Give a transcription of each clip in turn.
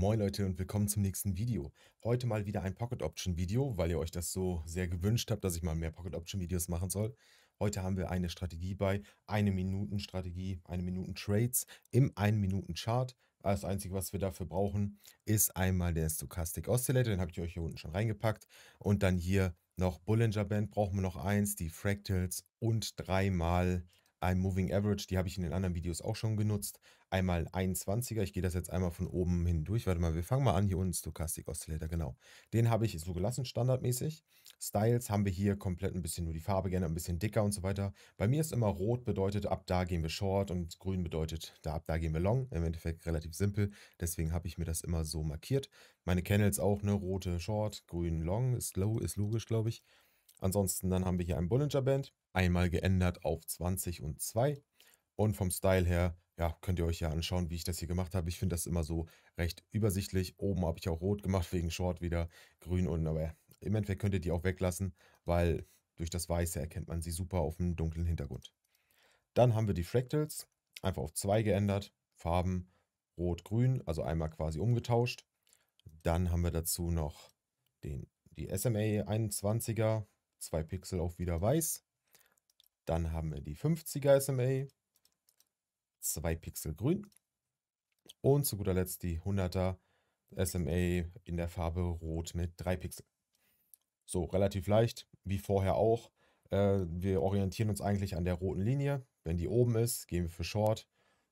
Moin Leute und willkommen zum nächsten Video. Heute mal wieder ein Pocket Option Video, weil ihr euch das so sehr gewünscht habt, dass ich mal mehr Pocket Option Videos machen soll. Heute haben wir eine Strategie bei, eine Minuten Strategie, eine Minuten Trades im 1 Minuten Chart. Das Einzige, was wir dafür brauchen, ist einmal der Stochastic Oscillator, den habe ich euch hier unten schon reingepackt. Und dann hier noch Bollinger Band brauchen wir noch eins, die Fractals und dreimal ein Moving Average, die habe ich in den anderen Videos auch schon genutzt. Einmal 21er, ich gehe das jetzt einmal von oben hindurch. Warte mal, wir fangen mal an hier unten, Stochastic Oscillator, genau. Den habe ich so gelassen, standardmäßig. Styles haben wir hier komplett ein bisschen nur die Farbe gerne, ein bisschen dicker und so weiter. Bei mir ist immer rot bedeutet, ab da gehen wir short und grün bedeutet, da ab da gehen wir long. Im Endeffekt relativ simpel, deswegen habe ich mir das immer so markiert. Meine Kennels auch, ne, rote short, grün long, ist low, ist logisch, glaube ich. Ansonsten dann haben wir hier ein Bollinger Band, einmal geändert auf 20 und 2. Und vom Style her, ja, könnt ihr euch ja anschauen, wie ich das hier gemacht habe. Ich finde das immer so recht übersichtlich. Oben habe ich auch rot gemacht wegen Short wieder, grün unten. Aber im Endeffekt könnt ihr die auch weglassen, weil durch das Weiße erkennt man sie super auf dem dunklen Hintergrund. Dann haben wir die Fractals, einfach auf 2 geändert, Farben rot-grün, also einmal quasi umgetauscht. Dann haben wir dazu noch den, die SMA 21er zwei Pixel auch wieder weiß. Dann haben wir die 50er SMA, zwei Pixel grün. Und zu guter Letzt die 100er SMA in der Farbe rot mit drei Pixel. So, relativ leicht, wie vorher auch. Äh, wir orientieren uns eigentlich an der roten Linie. Wenn die oben ist, gehen wir für Short.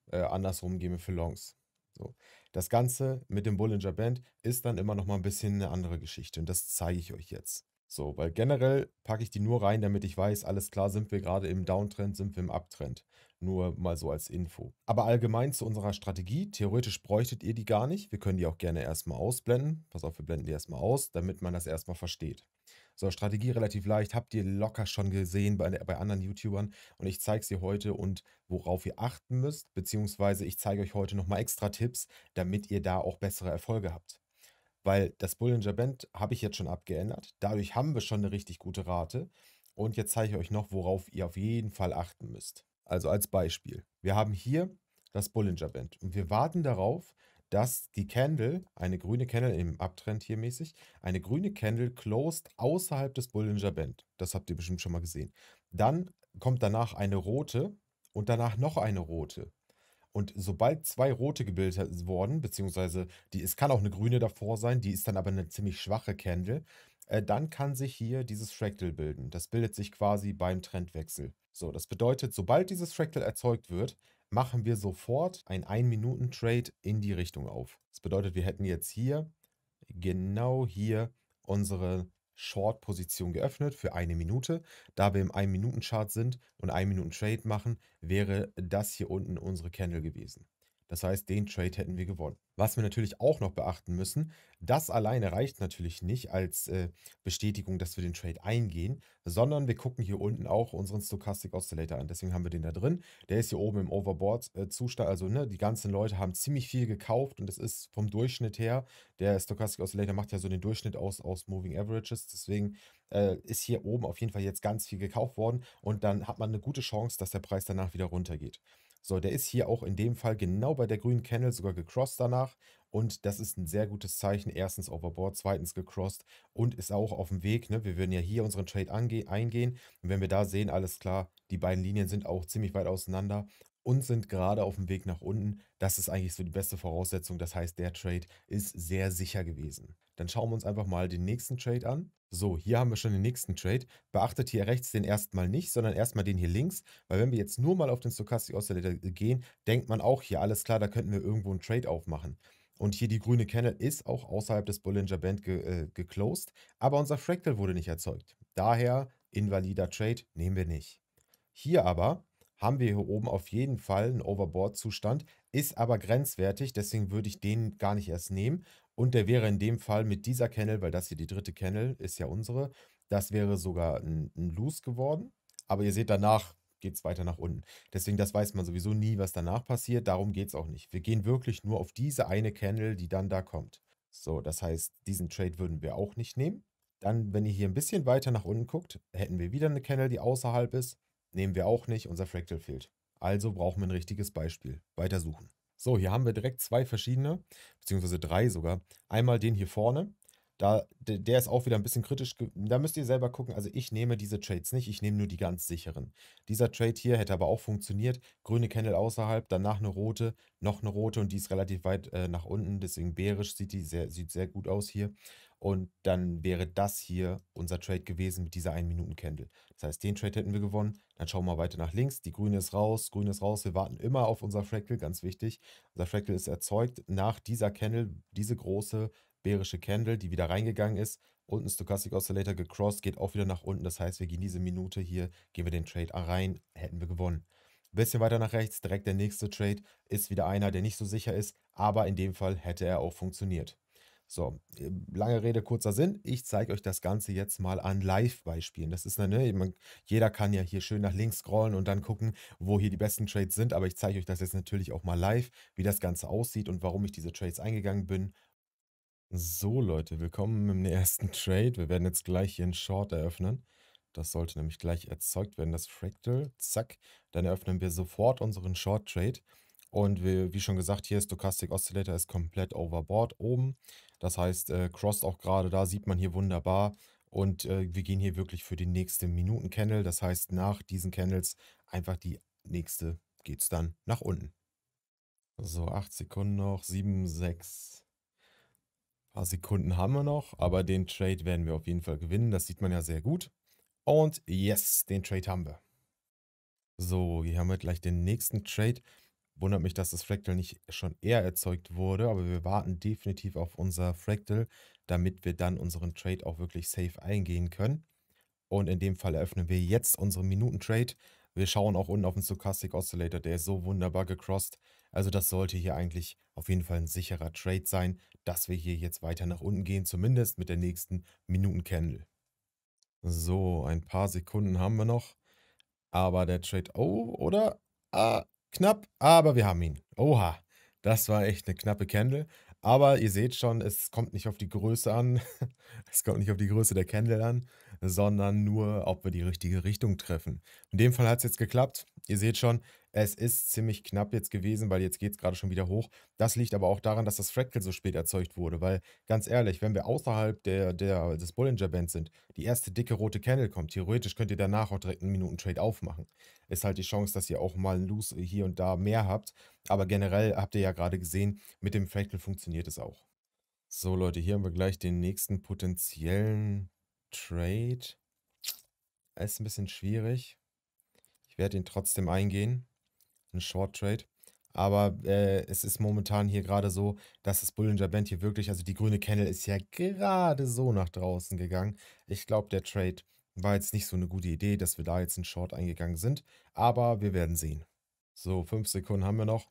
Äh, andersrum gehen wir für Longs. So. Das Ganze mit dem Bollinger Band ist dann immer noch mal ein bisschen eine andere Geschichte und das zeige ich euch jetzt. So, weil generell packe ich die nur rein, damit ich weiß, alles klar, sind wir gerade im Downtrend, sind wir im Uptrend. Nur mal so als Info. Aber allgemein zu unserer Strategie, theoretisch bräuchtet ihr die gar nicht. Wir können die auch gerne erstmal ausblenden. Pass auf, wir blenden die erstmal aus, damit man das erstmal versteht. So, Strategie relativ leicht, habt ihr locker schon gesehen bei, bei anderen YouTubern und ich zeige sie heute und worauf ihr achten müsst, beziehungsweise ich zeige euch heute nochmal extra Tipps, damit ihr da auch bessere Erfolge habt weil das Bollinger Band habe ich jetzt schon abgeändert. Dadurch haben wir schon eine richtig gute Rate. Und jetzt zeige ich euch noch, worauf ihr auf jeden Fall achten müsst. Also als Beispiel. Wir haben hier das Bollinger Band und wir warten darauf, dass die Candle, eine grüne Candle im Abtrend hier mäßig, eine grüne Candle closed außerhalb des Bollinger Band. Das habt ihr bestimmt schon mal gesehen. Dann kommt danach eine rote und danach noch eine rote. Und sobald zwei rote gebildet wurden, beziehungsweise die, es kann auch eine grüne davor sein, die ist dann aber eine ziemlich schwache Candle, äh, dann kann sich hier dieses Fractal bilden. Das bildet sich quasi beim Trendwechsel. So, das bedeutet, sobald dieses Fractal erzeugt wird, machen wir sofort ein 1-Minuten-Trade in die Richtung auf. Das bedeutet, wir hätten jetzt hier, genau hier, unsere Short-Position geöffnet für eine Minute. Da wir im 1-Minuten-Chart sind und 1-Minuten-Trade machen, wäre das hier unten unsere Candle gewesen. Das heißt, den Trade hätten wir gewonnen. Was wir natürlich auch noch beachten müssen, das alleine reicht natürlich nicht als äh, Bestätigung, dass wir den Trade eingehen, sondern wir gucken hier unten auch unseren Stochastic Oscillator an. Deswegen haben wir den da drin. Der ist hier oben im Overboard-Zustand. Äh, also ne, die ganzen Leute haben ziemlich viel gekauft und es ist vom Durchschnitt her, der Stochastic Oscillator macht ja so den Durchschnitt aus, aus Moving Averages. Deswegen äh, ist hier oben auf jeden Fall jetzt ganz viel gekauft worden und dann hat man eine gute Chance, dass der Preis danach wieder runtergeht. So, der ist hier auch in dem Fall genau bei der grünen Candle sogar gecrossed danach. Und das ist ein sehr gutes Zeichen. Erstens overboard, zweitens gecrossed und ist auch auf dem Weg. Ne? Wir würden ja hier unseren Trade eingehen. Und wenn wir da sehen, alles klar, die beiden Linien sind auch ziemlich weit auseinander und sind gerade auf dem Weg nach unten. Das ist eigentlich so die beste Voraussetzung. Das heißt, der Trade ist sehr sicher gewesen. Dann schauen wir uns einfach mal den nächsten Trade an. So, hier haben wir schon den nächsten Trade. Beachtet hier rechts den erstmal nicht, sondern erstmal den hier links, weil wenn wir jetzt nur mal auf den Stochastic Oscillator gehen, denkt man auch hier, alles klar, da könnten wir irgendwo einen Trade aufmachen. Und hier die grüne Candle ist auch außerhalb des Bollinger Band ge äh, geclosed, aber unser Fractal wurde nicht erzeugt. Daher invalider Trade nehmen wir nicht. Hier aber haben wir hier oben auf jeden Fall einen Overboard-Zustand, ist aber grenzwertig, deswegen würde ich den gar nicht erst nehmen. Und der wäre in dem Fall mit dieser Kennel, weil das hier die dritte Kennel ist ja unsere, das wäre sogar ein, ein Loose geworden. Aber ihr seht, danach geht es weiter nach unten. Deswegen, das weiß man sowieso nie, was danach passiert. Darum geht es auch nicht. Wir gehen wirklich nur auf diese eine Kennel, die dann da kommt. So, das heißt, diesen Trade würden wir auch nicht nehmen. Dann, wenn ihr hier ein bisschen weiter nach unten guckt, hätten wir wieder eine Kennel, die außerhalb ist. Nehmen wir auch nicht, unser Fractal fehlt. Also brauchen wir ein richtiges Beispiel. Weitersuchen. So, hier haben wir direkt zwei verschiedene, beziehungsweise drei sogar. Einmal den hier vorne. Da, der ist auch wieder ein bisschen kritisch. Da müsst ihr selber gucken. Also ich nehme diese Trades nicht, ich nehme nur die ganz sicheren. Dieser Trade hier hätte aber auch funktioniert. Grüne Candle außerhalb, danach eine rote, noch eine rote und die ist relativ weit äh, nach unten. Deswegen bärisch sieht die sehr, sieht sehr gut aus hier. Und dann wäre das hier unser Trade gewesen mit dieser 1-Minuten-Candle. Das heißt, den Trade hätten wir gewonnen. Dann schauen wir weiter nach links. Die grüne ist raus, grüne ist raus. Wir warten immer auf unser Fractal, ganz wichtig. Unser Fractal ist erzeugt nach dieser Candle, diese große bärische Candle, die wieder reingegangen ist. Unten Stochastic Oscillator gecrossed, geht auch wieder nach unten. Das heißt, wir gehen diese Minute hier, gehen wir den Trade rein, hätten wir gewonnen. bisschen weiter nach rechts, direkt der nächste Trade ist wieder einer, der nicht so sicher ist, aber in dem Fall hätte er auch funktioniert. So, lange Rede, kurzer Sinn. Ich zeige euch das Ganze jetzt mal an Live-Beispielen. Das ist eine, ne, jeder kann ja hier schön nach links scrollen und dann gucken, wo hier die besten Trades sind. Aber ich zeige euch das jetzt natürlich auch mal live, wie das Ganze aussieht und warum ich diese Trades eingegangen bin. So Leute, willkommen im ersten Trade. Wir werden jetzt gleich hier einen Short eröffnen. Das sollte nämlich gleich erzeugt werden, das Fractal. Zack, dann eröffnen wir sofort unseren Short Trade. Und wie, wie schon gesagt, hier Stochastic Oscillator ist komplett overboard oben. Das heißt, äh, crossed auch gerade da, sieht man hier wunderbar. Und äh, wir gehen hier wirklich für die nächste Minuten-Candle. Das heißt, nach diesen Candles einfach die nächste geht es dann nach unten. So, acht Sekunden noch, sieben, sechs. Ein paar Sekunden haben wir noch, aber den Trade werden wir auf jeden Fall gewinnen. Das sieht man ja sehr gut. Und yes, den Trade haben wir. So, hier haben wir gleich den nächsten Trade. Wundert mich, dass das Fractal nicht schon eher erzeugt wurde, aber wir warten definitiv auf unser Fractal, damit wir dann unseren Trade auch wirklich safe eingehen können. Und in dem Fall eröffnen wir jetzt unseren Minuten-Trade. Wir schauen auch unten auf den Stochastic Oscillator, der ist so wunderbar gecrossed. Also das sollte hier eigentlich auf jeden Fall ein sicherer Trade sein, dass wir hier jetzt weiter nach unten gehen, zumindest mit der nächsten Minuten-Candle. So, ein paar Sekunden haben wir noch. Aber der Trade, oh, oder? Ah, Knapp, aber wir haben ihn. Oha, das war echt eine knappe Candle. Aber ihr seht schon, es kommt nicht auf die Größe an. es kommt nicht auf die Größe der Candle an, sondern nur, ob wir die richtige Richtung treffen. In dem Fall hat es jetzt geklappt. Ihr seht schon, es ist ziemlich knapp jetzt gewesen, weil jetzt geht es gerade schon wieder hoch. Das liegt aber auch daran, dass das Fractal so spät erzeugt wurde, weil ganz ehrlich, wenn wir außerhalb der, der, des Bollinger Bands sind, die erste dicke rote Candle kommt, theoretisch könnt ihr danach auch direkt einen Minuten-Trade aufmachen. Ist halt die Chance, dass ihr auch mal einen Loose hier und da mehr habt, aber generell habt ihr ja gerade gesehen, mit dem Fractal funktioniert es auch. So Leute, hier haben wir gleich den nächsten potenziellen Trade. Ist ein bisschen schwierig. Ich werde ihn trotzdem eingehen ein Short Trade. Aber äh, es ist momentan hier gerade so, dass das Bullinger Band hier wirklich, also die grüne Candle ist ja gerade so nach draußen gegangen. Ich glaube, der Trade war jetzt nicht so eine gute Idee, dass wir da jetzt einen Short eingegangen sind. Aber wir werden sehen. So, fünf Sekunden haben wir noch.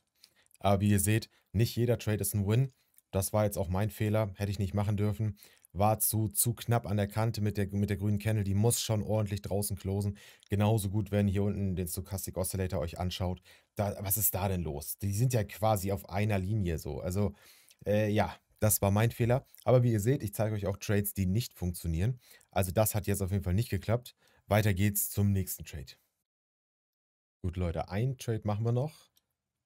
Aber wie ihr seht, nicht jeder Trade ist ein Win. Das war jetzt auch mein Fehler, hätte ich nicht machen dürfen war zu, zu knapp an der Kante mit der, mit der grünen Candle. Die muss schon ordentlich draußen closen. Genauso gut, wenn hier unten den Stochastic Oscillator euch anschaut. Da, was ist da denn los? Die sind ja quasi auf einer Linie so. Also, äh, ja, das war mein Fehler. Aber wie ihr seht, ich zeige euch auch Trades, die nicht funktionieren. Also, das hat jetzt auf jeden Fall nicht geklappt. Weiter geht's zum nächsten Trade. Gut, Leute, ein Trade machen wir noch.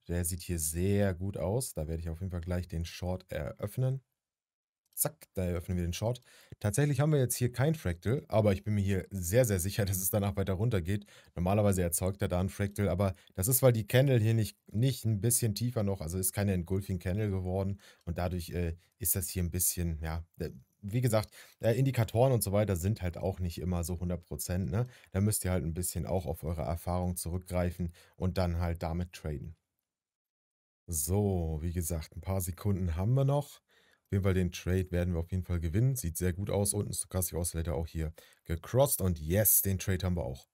Der sieht hier sehr gut aus. Da werde ich auf jeden Fall gleich den Short eröffnen. Zack, da eröffnen wir den Short. Tatsächlich haben wir jetzt hier kein Fractal, aber ich bin mir hier sehr, sehr sicher, dass es danach weiter runter geht. Normalerweise erzeugt er da ein Fractal, aber das ist, weil die Candle hier nicht, nicht ein bisschen tiefer noch, also ist keine Engulfing Candle geworden und dadurch äh, ist das hier ein bisschen, ja, äh, wie gesagt, äh, Indikatoren und so weiter sind halt auch nicht immer so 100%. Ne? Da müsst ihr halt ein bisschen auch auf eure Erfahrung zurückgreifen und dann halt damit traden. So, wie gesagt, ein paar Sekunden haben wir noch. Auf jeden Fall den Trade werden wir auf jeden Fall gewinnen. Sieht sehr gut aus. Unten ist Stochastic Oscillator auch hier gecrossed. Und yes, den Trade haben wir auch.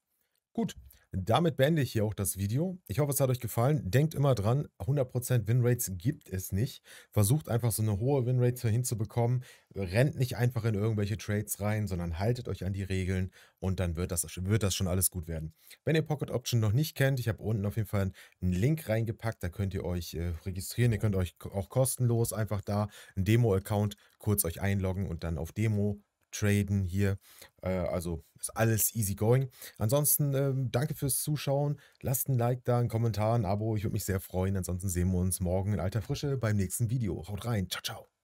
Gut, damit beende ich hier auch das Video. Ich hoffe, es hat euch gefallen. Denkt immer dran, 100% Winrates gibt es nicht. Versucht einfach so eine hohe Winrate hinzubekommen. Rennt nicht einfach in irgendwelche Trades rein, sondern haltet euch an die Regeln und dann wird das, wird das schon alles gut werden. Wenn ihr Pocket Option noch nicht kennt, ich habe unten auf jeden Fall einen Link reingepackt, da könnt ihr euch äh, registrieren. Ihr könnt euch auch kostenlos einfach da einen Demo-Account kurz euch einloggen und dann auf Demo traden hier. Äh, also ist alles easy going. Ansonsten ähm, danke fürs Zuschauen. Lasst ein Like da, einen Kommentar, ein Abo. Ich würde mich sehr freuen. Ansonsten sehen wir uns morgen in alter Frische beim nächsten Video. Haut rein. Ciao, ciao.